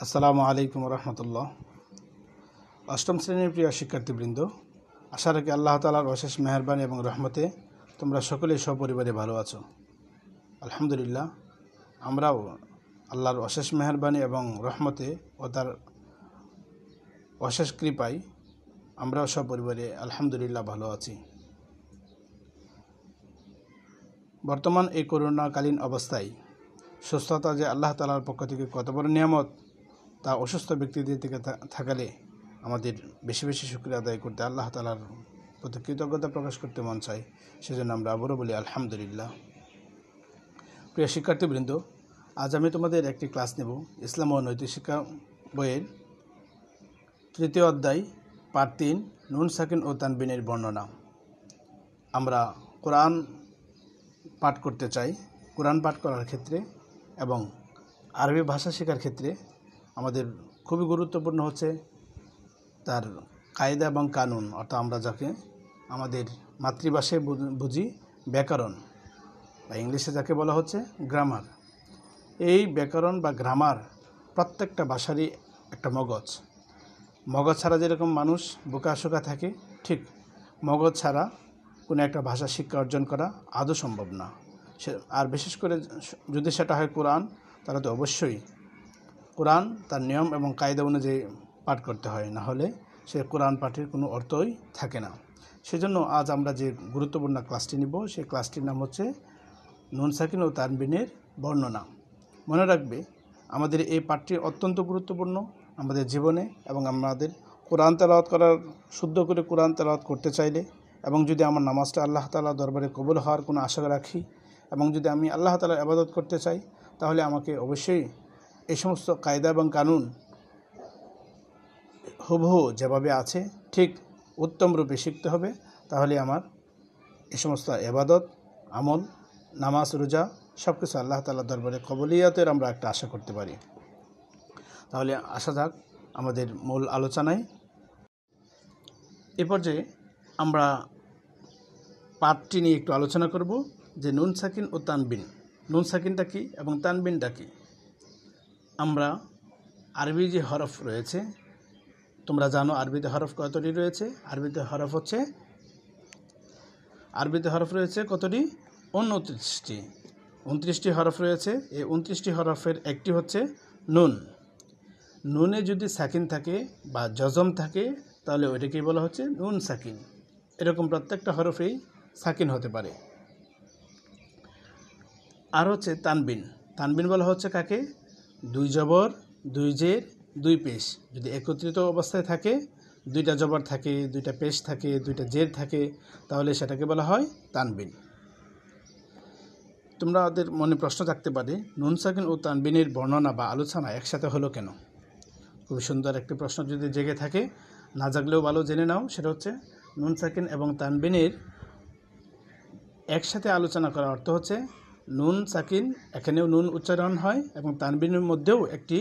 আসসালামু আলাইকুম রহমতুল্লাহ অষ্টম শ্রেণীর প্রিয় শিক্ষার্থীবৃন্দ আশা রাখি আল্লাহ তালার অশেষ মেহরবানি এবং রহমতে তোমরা সকলেই সপরিবারে ভালো আছো আলহামদুলিল্লাহ আমরাও আল্লাহর অশেষ মেহরবানি এবং রহমতে ও তার অশেষ কৃপায় আমরাও সপরিবারে আলহামদুলিল্লাহ ভালো আছি বর্তমান এই করোনাকালীন অবস্থায় সুস্থতা যে আল্লাহ তালার পক্ষ থেকে কত বড় নিয়ামত তা অসুস্থ ব্যক্তিদের থেকে থাকালে আমাদের বেশি বেশি শুক্রিয়া আদায় করতে আল্লাহ তালার প্রতি কৃতজ্ঞতা প্রকাশ করতে মন চায় সেজন্য আমরা আবারও বলি আলহামদুলিল্লাহ প্রিয় শিক্ষার্থীবৃন্দ আজ আমি তোমাদের একটি ক্লাস নেব ইসলাম ও নৈতিক শিক্ষা বইয়ের তৃতীয় অধ্যায় পার্ট তিন নুন সাকিন ও তানবিনের বর্ণনা আমরা কোরআন পাঠ করতে চাই কোরআন পাঠ করার ক্ষেত্রে এবং আরবি ভাষা শেখার ক্ষেত্রে আমাদের খুবই গুরুত্বপূর্ণ হচ্ছে তার কায়দা এবং কানুন অর্থাৎ আমরা যাকে আমাদের মাতৃভাষায় বুঝি ব্যাকরণ বা ইংলিশে যাকে বলা হচ্ছে গ্রামার এই ব্যাকরণ বা গ্রামার প্রত্যেকটা ভাষারই একটা মগজ মগজ ছাড়া যেরকম মানুষ বোকাশোকা থাকে ঠিক মগজ ছাড়া কোনো একটা ভাষা শিক্ষা অর্জন করা আদৌ সম্ভব না সে আর বিশেষ করে যদি সেটা হয় কোরআন তাহলে তো অবশ্যই কোরআন তার নিয়ম এবং কায়দা অনুযায়ী পাঠ করতে হয় না হলে সে কোরআন পাঠের কোনো অর্থই থাকে না সেজন্য আজ আমরা যে গুরুত্বপূর্ণ ক্লাসটি নিব সেই ক্লাসটির নাম হচ্ছে নুন সাকিন ও তানবিনের বর্ণনা মনে রাখবে আমাদের এই পাঠটি অত্যন্ত গুরুত্বপূর্ণ আমাদের জীবনে এবং আমাদের কোরআন তালাওয়াত করার শুদ্ধ করে কোরআন তালাওয়াত করতে চাইলে এবং যদি আমার নামাজটা আল্লাহ তালা দরবারে কবুল হওয়ার কোনো আশা রাখি এবং যদি আমি আল্লাহ তালার আবাদত করতে চাই তাহলে আমাকে অবশ্যই এ সমস্ত কায়দা এবং কানুন হুবহু যেভাবে আছে ঠিক উত্তম রূপে শিখতে হবে তাহলে আমার এ সমস্ত এবাদত আমল নামাজ রোজা সব কিছু আল্লাহ তালা দরবারে কবলিয়াতের আমরা একটা আশা করতে পারি তাহলে আশা যাক আমাদের মূল আলোচনায় এ পর্যায়ে আমরা পাঠটি নিয়ে একটু আলোচনা করব যে নুন সাকিন ও তানবিন নুন সাকিনটা কী এবং তানবিনটা কী আমরা আরবি যে হরফ রয়েছে তোমরা জানো আরবিতে হরফ কতটি রয়েছে আরবিতে হরফ হচ্ছে আরবিতে হরফ রয়েছে কতটি উনত্রিশটি উনত্রিশটি হরফ রয়েছে এই উনত্রিশটি হরফের একটি হচ্ছে নুন নুনে যদি সাকিন থাকে বা জজম থাকে তাহলে ওইটাকে বলা হচ্ছে নুন সাকিন এরকম প্রত্যেকটা হরফেই সাকিন হতে পারে আর হচ্ছে তানবিন তানবিন বলা হচ্ছে কাকে দুই জবর দুই জের দুই পেশ যদি একত্রিত অবস্থায় থাকে দুইটা জবর থাকে দুইটা পেশ থাকে দুইটা জের থাকে তাহলে সেটাকে বলা হয় তানবিন তোমরা ওদের মনে প্রশ্ন থাকতে পারে নুন ও তানবিনের বর্ণনা বা আলোচনা একসাথে হলো কেন খুব সুন্দর একটি প্রশ্ন যদি জেগে থাকে না জাগলেও ভালো জেনে নাও সেটা হচ্ছে নুন এবং তানবিনের একসাথে আলোচনা করার অর্থ হচ্ছে নুন সাকিন এখানেও নুন উচ্চারণ হয় এবং তানবিনের মধ্যেও একটি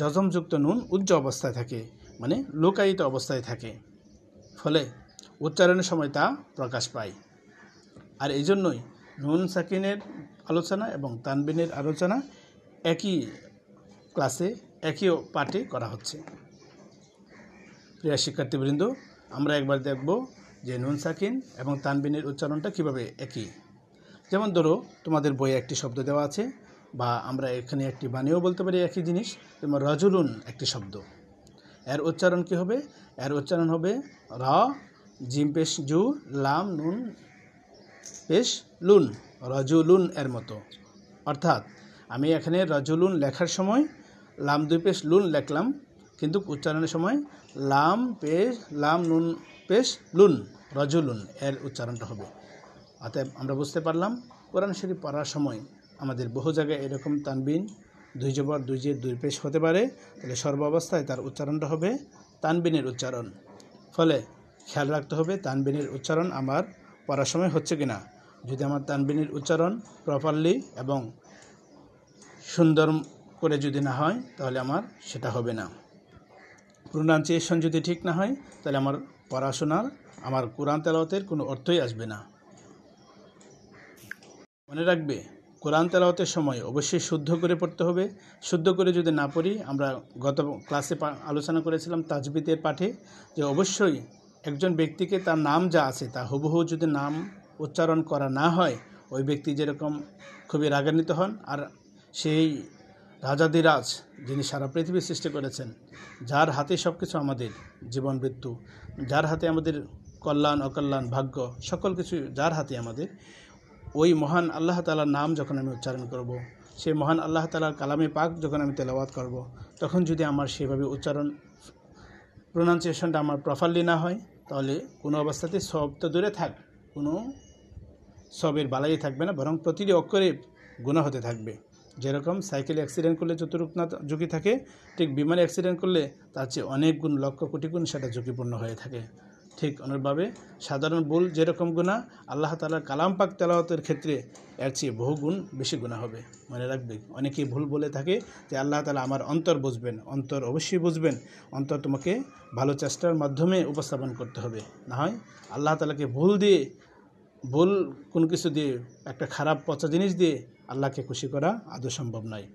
যজমযুক্ত নুন উজ্জ অবস্থায় থাকে মানে লোকায়িত অবস্থায় থাকে ফলে উচ্চারণের সময় তা প্রকাশ পায় আর এই জন্যই নুন সাকিনের আলোচনা এবং তানবিনের আলোচনা একই ক্লাসে একই পাঠে করা হচ্ছে প্রিয় শিক্ষার্থীবৃন্দ আমরা একবার দেখব যে নুন সাকিন এবং তানবিনের উচ্চারণটা কিভাবে একই যেমন ধরো তোমাদের বইয়ে একটি শব্দ দেওয়া আছে বা আমরা এখানে একটি বানিয়েও বলতে পারি একই জিনিস যেমন রজুলুন একটি শব্দ এর উচ্চারণ কি হবে এর উচ্চারণ হবে র জিম পেশ জু লাম নুন পেশ লুন রজুলুন এর মতো অর্থাৎ আমি এখানে রজুলুন লেখার সময় লাম দুই পেশ লুন লেখলাম কিন্তু উচ্চারণের সময় লাম পেশ লাম নুন পেশ লুন রজুলুন এর উচ্চারণটা হবে অতএব আমরা বুঝতে পারলাম কোরআন শরীফ পড়ার সময় আমাদের বহু জায়গায় এরকম তানবিন দুই জবর দুই জের দুই পেশ হতে পারে তাহলে সর্বাবস্থায় তার উচ্চারণটা হবে তানবিনের উচ্চারণ ফলে খেয়াল রাখতে হবে তানবিনের উচ্চারণ আমার পড়ার সময় হচ্ছে কিনা যদি আমার তানবিনের উচ্চারণ প্রপারলি এবং সুন্দর করে যদি না হয় তাহলে আমার সেটা হবে না প্রোনাউন্সিয়েশন যদি ঠিক না হয় তাহলে আমার পড়াশোনার আমার কোরআন তেলাওতের কোনো অর্থই আসবে না মনে রাখবে কোরআন তেলাওয়াতের সময় অবশ্যই শুদ্ধ করে পড়তে হবে শুদ্ধ করে যদি না পড়ি আমরা গত ক্লাসে আলোচনা করেছিলাম তাজবিদের পাঠে যে অবশ্যই একজন ব্যক্তিকে তার নাম যা আছে তা হুবহু যদি নাম উচ্চারণ করা না হয় ওই ব্যক্তি যেরকম খুবই রাগান্বিত হন আর সেই রাজাদিরাজ যিনি সারা পৃথিবী সৃষ্টি করেছেন যার হাতে সব কিছু আমাদের জীবন মৃত্যু যার হাতে আমাদের কল্যাণ অকল্যাণ ভাগ্য সকল কিছু যার হাতে আমাদের ওই মহান আল্লাহ তালার নাম যখন আমি উচ্চারণ করব। সেই মহান আল্লাহ তালার কালামে পাক যখন আমি তেলাওয়াত করব। তখন যদি আমার সেভাবে উচ্চারণ প্রোনাউন্সিয়েশনটা আমার প্রফারলি না হয় তাহলে কোনো অবস্থাতে সব তো দূরে থাক কোনো সবের বালাই থাকবে না বরং প্রতিটি অক্ষরে গুণা হতে থাকবে যেরকম সাইকেলে অ্যাক্সিডেন্ট করলে যতটুকু না ঝুঁকি থাকে ঠিক বিমানে অ্যাক্সিডেন্ট করলে তার চেয়ে অনেক গুণ লক্ষ কোটি গুণ সেটা ঝুঁকিপূর্ণ হয়ে থাকে ঠিক অনুরূপভাবে সাধারণ ভুল যেরকম গুণা আল্লাহ তালার কালাম পাক তেলাওয়াতের ক্ষেত্রে এর চেয়ে বহু গুণ বেশি গুণা হবে মনে রাখবে অনেকেই ভুল বলে থাকে যে আল্লাহ তালা আমার অন্তর বুঝবেন অন্তর অবশ্যই বুঝবেন অন্তর তোমাকে ভালো চেষ্টার মাধ্যমে উপস্থাপন করতে হবে না হয় আল্লাহ তালাকে ভুল দিয়ে ভুল কোন কিছু দিয়ে একটা খারাপ পচা জিনিস দিয়ে আল্লাহকে খুশি করা আদৌ সম্ভব নয়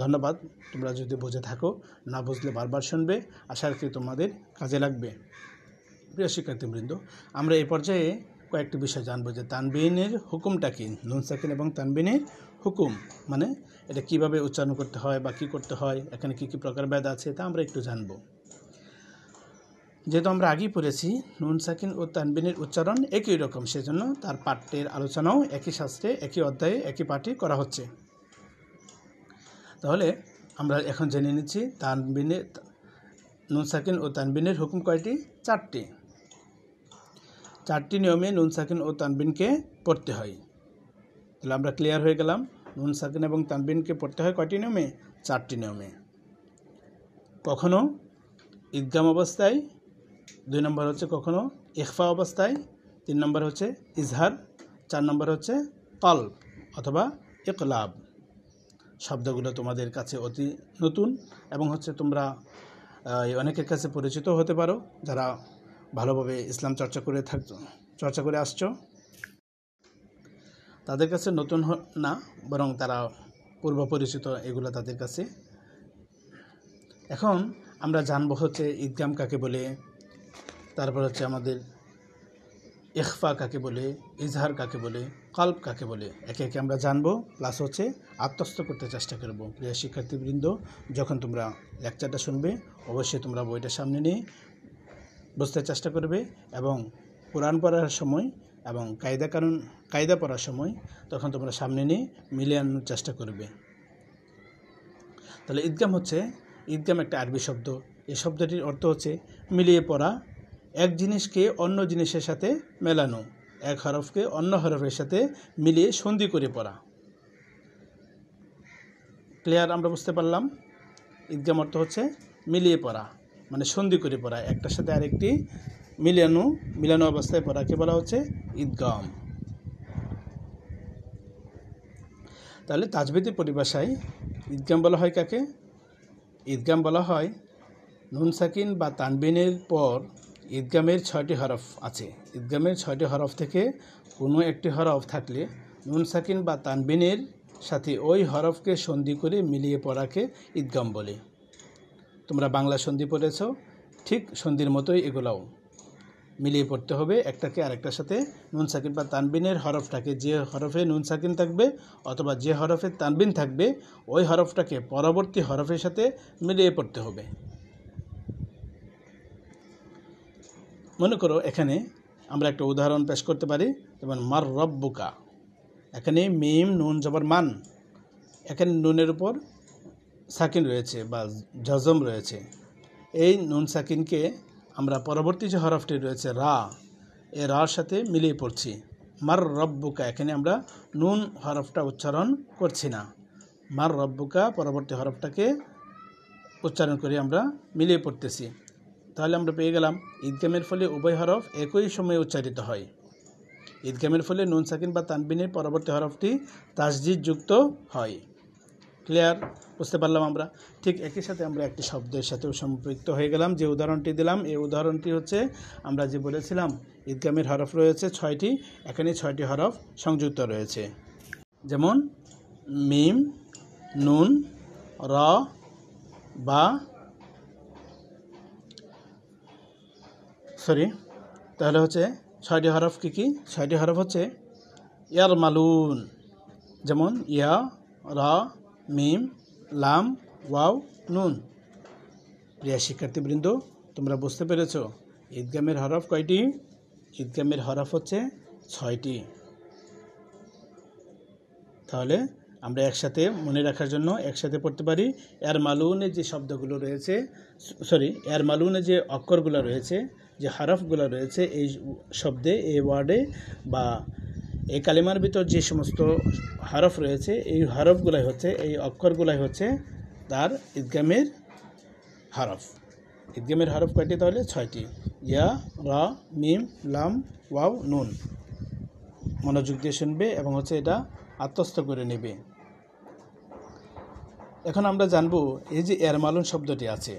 ধন্যবাদ তোমরা যদি বুঝে থাকো না বুঝলে বারবার শুনবে আশা রাখি তোমাদের কাজে লাগবে প্রিয় শিক্ষার্থীবৃন্দ আমরা এই পর্যায়ে কয়েকটি বিষয় জানবো যে তানবিনের হুকুমটা কী নুন সাকিন এবং তানবিনের হুকুম মানে এটা কিভাবে উচ্চারণ করতে হয় বা কী করতে হয় এখানে কী কী প্রকার ব্যাধ আছে তা আমরা একটু জানব যেহেতু আমরা আগেই পড়েছি নুন সাকিন ও তানবিনের উচ্চারণ একই রকম সেজন্য তার পাঠ্যের আলোচনাও একই শাস্ত্রে একই অধ্যায়ে একই পাঠে করা হচ্ছে তাহলে আমরা এখন জেনে নিচ্ছি তানবিনের নুন সাকিন ও তানবিনের হুকুম কয়টি চারটি চারটি নিয়মে নুন সাকিন ও তানবিনকে পড়তে হয় তাহলে আমরা ক্লিয়ার হয়ে গেলাম নুন সাকিন এবং তানবিনকে পড়তে হয় কয়টি নিয়মে চারটি নিয়মে কখনো ইদগাম অবস্থায় দুই নম্বর হচ্ছে কখনো ইখফা অবস্থায় তিন নম্বর হচ্ছে ইজহার চার নম্বর হচ্ছে কল অথবা একলাভ শব্দগুলো তোমাদের কাছে অতি নতুন এবং হচ্ছে তোমরা অনেকের কাছে পরিচিত হতে পারো যারা ভালোভাবে ইসলাম চর্চা করে থাকত চর্চা করে আসছ তাদের কাছে নতুন না বরং তারা পূর্ব পরিচিত এগুলো তাদের কাছে এখন আমরা জানবো হচ্ছে ইদগাম কাকে বলে তারপর হচ্ছে আমাদের ইখফা কাকে বলে ইজহার কাকে বলে কল্প কাকে বলে একে একে আমরা জানবো প্লাস হচ্ছে আত্মস্থ করতে চেষ্টা করবো প্রিয় শিক্ষার্থীবৃন্দ যখন তোমরা লেকচারটা শুনবে অবশ্যই তোমরা বইটা সামনে নিয়ে বুঝতে চেষ্টা করবে এবং কোরআন পড়ার সময় এবং কায়দা কারণ কায়দা পড়ার সময় তখন তোমরা সামনে নিয়ে মিলিয়ে আনার চেষ্টা করবে তাহলে ঈদগাম হচ্ছে ঈদগাম একটা আরবি শব্দ এই শব্দটির অর্থ হচ্ছে মিলিয়ে পড়া এক জিনিসকে অন্য জিনিসের সাথে মেলানো এক হরফকে অন্য হরফের সাথে মিলিয়ে সন্ধি করে পড়া ক্লিয়ার আমরা বুঝতে পারলাম ঈদগাম অর্থ হচ্ছে মিলিয়ে পড়া মানে সন্ধি করে পড়া একটার সাথে আরেকটি মিলানো মিলানো অবস্থায় পড়াকে বলা হচ্ছে ঈদগম তাহলে তাজবেদি পরিভাষায় ঈদগাম বলা হয় কাকে ঈদগাম বলা হয় নুন সাকিন বা তানবিনের পর ঈদগামের ছয়টি হরফ আছে ঈদগামের ছয়টি হরফ থেকে কোনো একটি হরফ থাকলে নুন সাকিন বা তানবিনের সাথে ওই হরফকে সন্ধি করে মিলিয়ে পড়াকে ঈদগাম বলে তোমরা বাংলা সন্ধি পড়েছ ঠিক সন্ধির মতোই এগুলাও মিলিয়ে পড়তে হবে একটাকে আরেকটার সাথে নুন সাকিন বা তানবিনের হরফটাকে যে হরফে নুন সাকিন থাকবে অথবা যে হরফে তানবিন থাকবে ওই হরফটাকে পরবর্তী হরফের সাথে মিলিয়ে পড়তে হবে মনে করো এখানে আমরা একটা উদাহরণ পেশ করতে পারি যেমন মার রব্বুকা এখানে মিম নুন জবর মান এখানে নুনের উপর সাকিন রয়েছে বা জজম রয়েছে এই নুন সাকিনকে আমরা পরবর্তী যে হরফটি রয়েছে রা এ রার সাথে মিলিয়ে পড়ছি মার রব্বুকা এখানে আমরা নুন হরফটা উচ্চারণ করছি না মার রব্বুকা পরবর্তী হরফটাকে উচ্চারণ করে আমরা মিলিয়ে পড়তেছি তাহলে আমরা পেয়ে গেলাম ঈদগামের ফলে উভয় হরফ একই সময়ে উচ্চারিত হয় ঈদগামের ফলে নুন সাকিন বা তানবিনের পরবর্তী হরফটি তাসজিদ যুক্ত হয় ক্লিয়ার বুঝতে পারলাম আমরা ঠিক একই সাথে আমরা একটি শব্দের সাথেও সম্পৃক্ত হয়ে গেলাম যে উদাহরণটি দিলাম এই উদাহরণটি হচ্ছে আমরা যে বলেছিলাম ঈদগামের হরফ রয়েছে ছয়টি এখানে ছয়টি হরফ সংযুক্ত রয়েছে যেমন মিম নুন র বা সরি তাহলে হচ্ছে ছয়টি হরফ কী কী ছয়টি হরফ হচ্ছে ইয়ার মালুন যেমন ইয়া রা মিম লাম ওয়াও নুন প্রিয়া শিক্ষার্থীবৃন্দ তোমরা বুঝতে পেরেছ ঈদগামের হরফ কয়টি ঈদগামের হরফ হচ্ছে ছয়টি তাহলে আমরা একসাথে মনে রাখার জন্য একসাথে পড়তে পারি এর মালুনে যে শব্দগুলো রয়েছে সরি এর মালুনে যে অক্ষরগুলো রয়েছে যে হরফগুলো রয়েছে এই শব্দে এই ওয়ার্ডে বা এই কালিমার ভিতর যে সমস্ত হরফ রয়েছে এই হরফগুলাই হচ্ছে এই অক্ষরগুলাই হচ্ছে তার ইদগামের হরফ ইদগামের হরফ কয়টি তাহলে ছয়টি ইয়া র মিম লাম ওয়াও নুন মনোযোগ দিয়ে শুনবে এবং হচ্ছে এটা আত্মস্থ করে নেবে এখন আমরা জানব এই যে এরমালুন শব্দটি আছে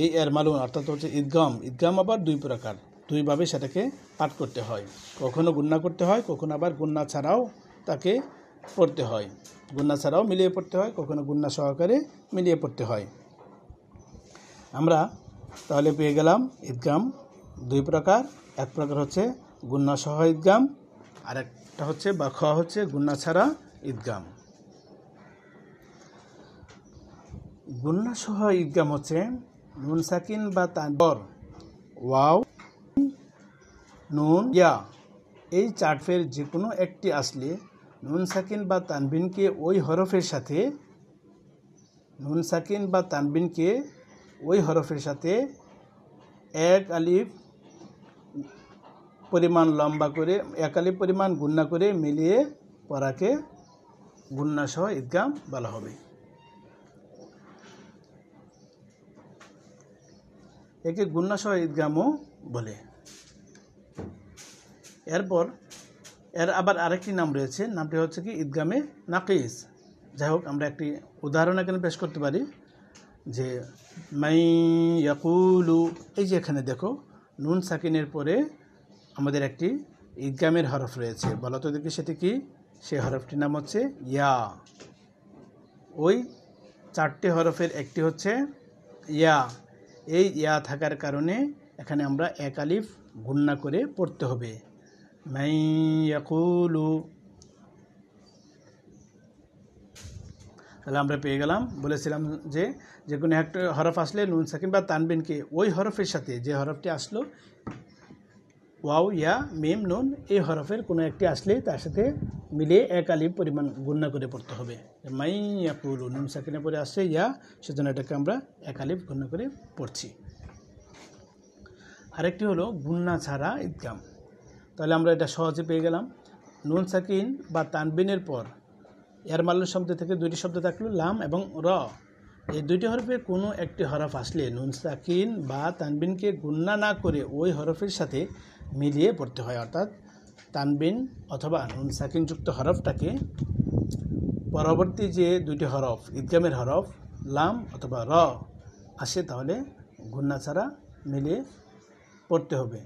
এই এরমালুন অর্থাৎ হচ্ছে ঈদগাম ইদগাম আবার দুই প্রকার দুইভাবে সেটাকে পাঠ করতে হয় কখনো গুন্না করতে হয় কখনো আবার গুন্না ছাড়াও তাকে পড়তে হয় গুন্না ছাড়াও মিলিয়ে পড়তে হয় কখনো গুন্না সহকারে মিলিয়ে পড়তে হয় আমরা তাহলে পেয়ে গেলাম ঈদগাম দুই প্রকার এক প্রকার হচ্ছে গুন্না সহ ঈদগাম আর একটা হচ্ছে বা খ হচ্ছে গুন্না ছাড়া ঈদগাম গুন্না সহ ঈদগাম হচ্ছে নুন সাকিন বা তার ওয়াও নুন ইয়া এই চার্টফের যে কোনো একটি আসলে নুন সাকিন বা তানবিনকে ওই হরফের সাথে নুন সাকিন বা তানবিনকে ওই হরফের সাথে এক আলিফ পরিমাণ লম্বা করে এক আলিফ পরিমাণ গুন্না করে মিলিয়ে পড়াকে সহ ঈদগাম বলা হবে একে গুন্না সহ ঈদগামও বলে এরপর এর আবার আরেকটি নাম রয়েছে নামটি হচ্ছে কি ঈদগামে নাকিস যাই হোক আমরা একটি উদাহরণ এখানে পেশ করতে পারি যে মাই ইয়াকুলু এই যে এখানে দেখো নুন সাকিনের পরে আমাদের একটি ঈদগামের হরফ রয়েছে বলা তো দেখি সেটি কি সেই হরফটির নাম হচ্ছে ইয়া ওই চারটি হরফের একটি হচ্ছে ইয়া এই ইয়া থাকার কারণে এখানে আমরা এক আলিফ গুন্না করে পড়তে হবে من يقول তাহলে আমরা পেয়ে গেলাম বলেছিলাম যে যে কোনো একটা হরফ আসলে নুন সাকিম বা তানবিনকে ওই হরফের সাথে যে হরফটি আসলো ওয়াও ইয়া মেম নুন এই হরফের কোনো একটি আসলে তার সাথে মিলে এক আলিম পরিমাণ গুণনা করে পড়তে হবে মাই ইয়াকুলু নুন সাকিনের পরে আসছে ইয়া সেজন্য এটাকে আমরা এক আলিফ গুণনা করে পড়ছি আরেকটি হলো গুণনা ছাড়া ইদগাম তাহলে আমরা এটা সহজে পেয়ে গেলাম নুন সাকিন বা তানবিনের পর এরমালুন শব্দ থেকে দুইটি শব্দ থাকলো লাম এবং র এই দুইটি হরফে কোনো একটি হরফ আসলে নুন সাকিন বা তানবিনকে গুন্না না করে ওই হরফের সাথে মিলিয়ে পড়তে হয় অর্থাৎ তানবিন অথবা নুন সাকিনযুক্ত হরফটাকে পরবর্তী যে দুইটি হরফ ইদগামের হরফ লাম অথবা র আসে তাহলে গুন্না ছাড়া মিলিয়ে পড়তে হবে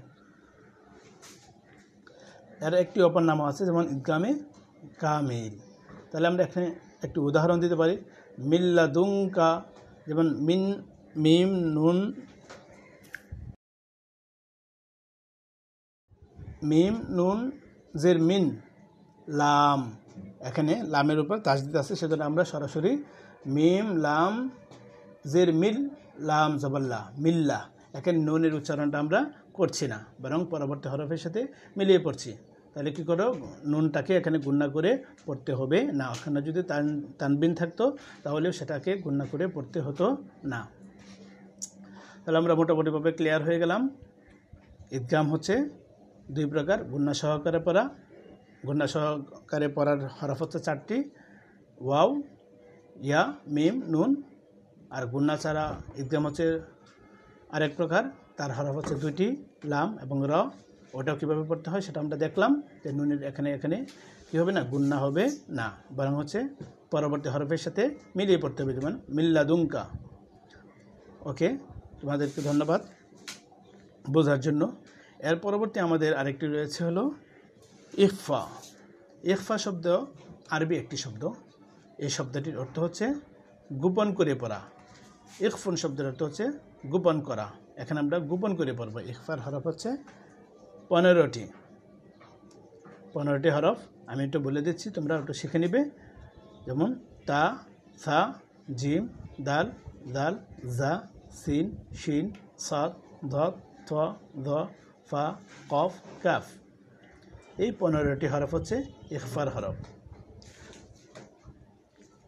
এর একটি অপর নাম আছে যেমন ইদগামে কামিল তাহলে আমরা এখানে একটি উদাহরণ দিতে পারি মিল্লাদুঙ্কা যেমন মিন মিম নুন মিম নুন জের মিন লাম এখানে লামের উপর দিতে আছে সেজন্য আমরা সরাসরি মিম লাম জের মিল লাম জবাল্লা মিল্লা এখানে নুনের উচ্চারণটা আমরা করছি না বরং পরবর্তী হরফের সাথে মিলিয়ে পড়ছি তাহলে কী করো নুনটাকে এখানে গুন্না করে পড়তে হবে না ওখানে যদি তান তানবিন থাকতো তাহলেও সেটাকে গুন্না করে পড়তে হতো না তাহলে আমরা মোটামুটিভাবে ক্লিয়ার হয়ে গেলাম ঈদগাম হচ্ছে দুই প্রকার গুন্না সহকারে পড়া গুন্না সহকারে পড়ার হরফ হচ্ছে চারটি ওয়াও ইয়া মিম নুন আর গুন্না ছাড়া ঈদগাম হচ্ছে আরেক প্রকার তার হরফ হচ্ছে দুইটি লাম এবং র ওটাও কীভাবে পড়তে হয় সেটা আমরা দেখলাম যে নুনের এখানে এখানে কী হবে না গুন্না হবে না বরং হচ্ছে পরবর্তী হরফের সাথে মিলিয়ে পড়তে হবে যেমন মিল্লাদুঙ্কা ওকে তোমাদেরকে ধন্যবাদ বোঝার জন্য এর পরবর্তী আমাদের আরেকটি রয়েছে হলো ইফফা ইফফা শব্দ আরবি একটি শব্দ এই শব্দটির অর্থ হচ্ছে গোপন করে পড়া ইকফুন শব্দের অর্থ হচ্ছে গোপন করা এখানে আমরা গোপন করে পড়ব ইকফার হরফ হচ্ছে পনেরোটি পনেরোটি হরফ আমি একটু বলে দিচ্ছি তোমরা একটু শিখে নিবে যেমন তা সা জিম দাল দাল জা সিন শিন সাদ ধ থ ধ ফা কফ কাফ এই পনেরোটি হরফ হচ্ছে ইফার হরফ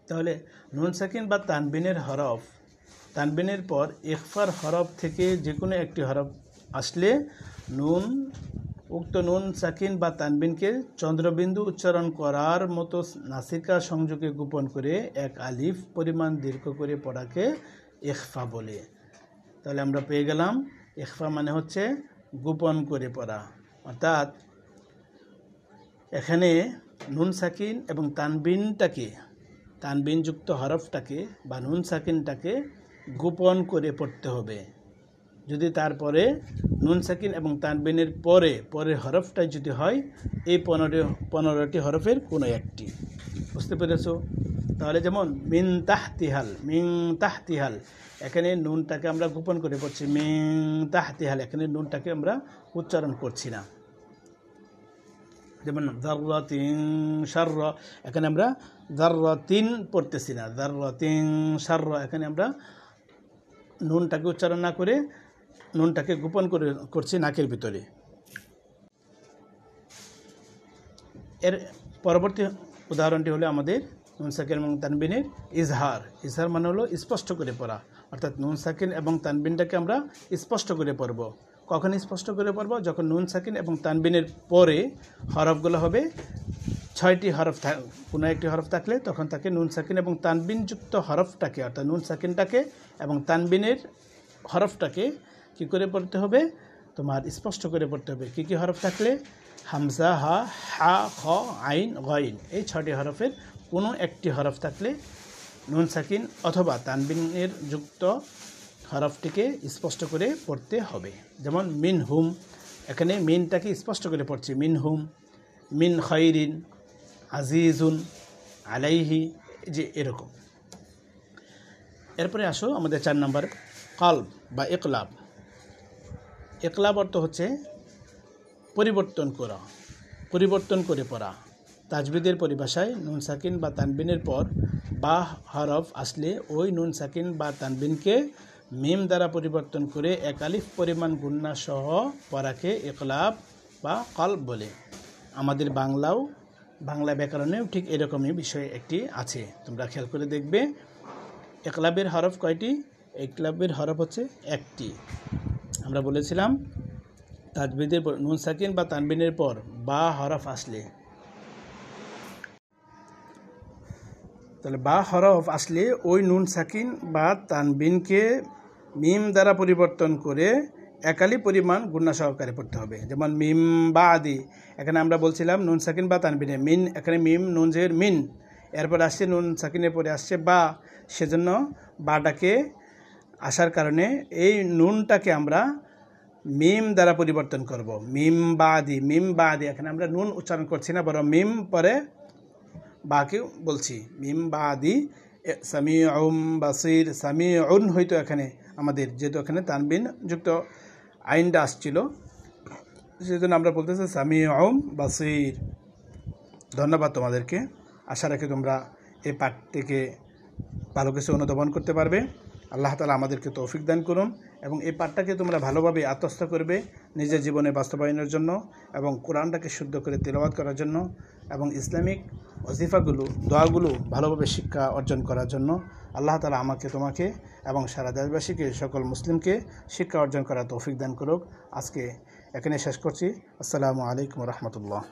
তাহলে নুন সাকিন বা তানবিনের হরফ তানবিনের পর ইফার হরফ থেকে যে কোনো একটি হরফ আসলে নুন উক্ত নুন সাকিন বা তানবিনকে চন্দ্রবিন্দু উচ্চারণ করার মতো নাসিকা সংযোগে গোপন করে এক আলিফ পরিমাণ দীর্ঘ করে পড়াকে এখফা বলে তাহলে আমরা পেয়ে গেলাম এখফা মানে হচ্ছে গোপন করে পড়া অর্থাৎ এখানে নুন সাকিন এবং তানবিনটাকে তানবিনযুক্ত হরফটাকে বা নুন সাকিনটাকে গোপন করে পড়তে হবে যদি তারপরে নুন সাকিন এবং তানবিনের পরে পরের হরফটাই যদি হয় এই পনেরো পনেরোটি হরফের কোনো একটি বুঝতে পেরেছ তাহলে যেমন মিন তাহতিহাল মিং তাহতিহাল এখানে নুনটাকে আমরা গোপন করে পড়ছি মিং তাহতিহাল এখানে নুনটাকে আমরা উচ্চারণ করছি না যেমন দাররা তিন সার্র এখানে আমরা দাররা তিন পড়তেছি না দাররা তিন সার্র এখানে আমরা নুনটাকে উচ্চারণ না করে নুনটাকে গোপন করে করছি নাকের ভিতরে এর পরবর্তী উদাহরণটি হলো আমাদের নুন সাকিন এবং তানবিনের ইজহার ইজহার মানে হলো স্পষ্ট করে পড়া অর্থাৎ নুন সাকিন এবং তানবিনটাকে আমরা স্পষ্ট করে পড়ব কখন স্পষ্ট করে পড়ব যখন নুন সাকিন এবং তানবিনের পরে হরফগুলো হবে ছয়টি হরফ কোনো একটি হরফ থাকলে তখন তাকে নুন সাকিন এবং তানবিনযুক্ত হরফটাকে অর্থাৎ নুন সাকিনটাকে এবং তানবিনের হরফটাকে কি করে পড়তে হবে তোমার স্পষ্ট করে পড়তে হবে কী কী হরফ থাকলে হামজা হা হা খ আইন গইন এই ছটি হরফের কোনো একটি হরফ থাকলে নুন সাকিন অথবা তানবিনের যুক্ত হরফটিকে স্পষ্ট করে পড়তে হবে যেমন মিন হুম এখানে মিনটাকে স্পষ্ট করে পড়ছি মিন হুম মিন খৈরিন আজিজুন আলাইহি যে এরকম এরপরে আসো আমাদের চার নম্বর কাল বা একলাভ একলাব অর্থ হচ্ছে পরিবর্তন করা পরিবর্তন করে পড়া তাজবিদের পরিভাষায় নুন সাকিন বা তানবিনের পর বা হরফ আসলে ওই নুন সাকিন বা তানবিনকে মিম দ্বারা পরিবর্তন করে একালিফ পরিমাণ গুন্না সহ পড়াকে একলাভ বা কল বলে আমাদের বাংলাও বাংলা ব্যাকরণেও ঠিক এরকমই বিষয় একটি আছে তোমরা খেয়াল করে দেখবে একলাবের হরফ কয়টি একলাবের হরফ হচ্ছে একটি আমরা বলেছিলাম তাজবিদের পর নুন সাকিন বা তানবিনের পর বা হরফ আসলে তাহলে বা হরফ আসলে ওই নুন সাকিন বা তানবিনকে মিম দ্বারা পরিবর্তন করে একালি পরিমাণ গুণা সহকারে পড়তে হবে যেমন মিম বা আদি এখানে আমরা বলছিলাম নুন সাকিন বা তানবিনে মিন এখানে মিম নুন জের মিন এরপর আসছে নুন সাকিনের পরে আসছে বা সেজন্য বাটাকে আসার কারণে এই নুনটাকে আমরা মিম দ্বারা পরিবর্তন করব মিম বাদি মিম বাদি এখানে আমরা নুন উচ্চারণ করছি না বরং মিম পরে বাকে বলছি মিম বাদি সামি উম বাসির সামি উন হয়তো এখানে আমাদের যেহেতু এখানে তানবিন যুক্ত আইনটা আসছিল সেজন্য আমরা বলতেছি সামি উম বাসির ধন্যবাদ তোমাদেরকে আশা রাখি তোমরা এই পাঠটিকে ভালো কিছু অনুধাবন করতে পারবে আল্লাহ তালা আমাদেরকে তৌফিক দান করুন এবং এই পাঠটাকে তোমরা ভালোভাবে আত্মস্থ করবে নিজের জীবনে বাস্তবায়নের জন্য এবং কোরআনটাকে শুদ্ধ করে তেলাওয়াত করার জন্য এবং ইসলামিক অজিফাগুলো দোয়াগুলো ভালোভাবে শিক্ষা অর্জন করার জন্য আল্লাহ তালা আমাকে তোমাকে এবং সারা দেশবাসীকে সকল মুসলিমকে শিক্ষা অর্জন করার তৌফিক দান করুক আজকে এখানে শেষ করছি আসসালামু আলাইকুম রহমতুল্লাহ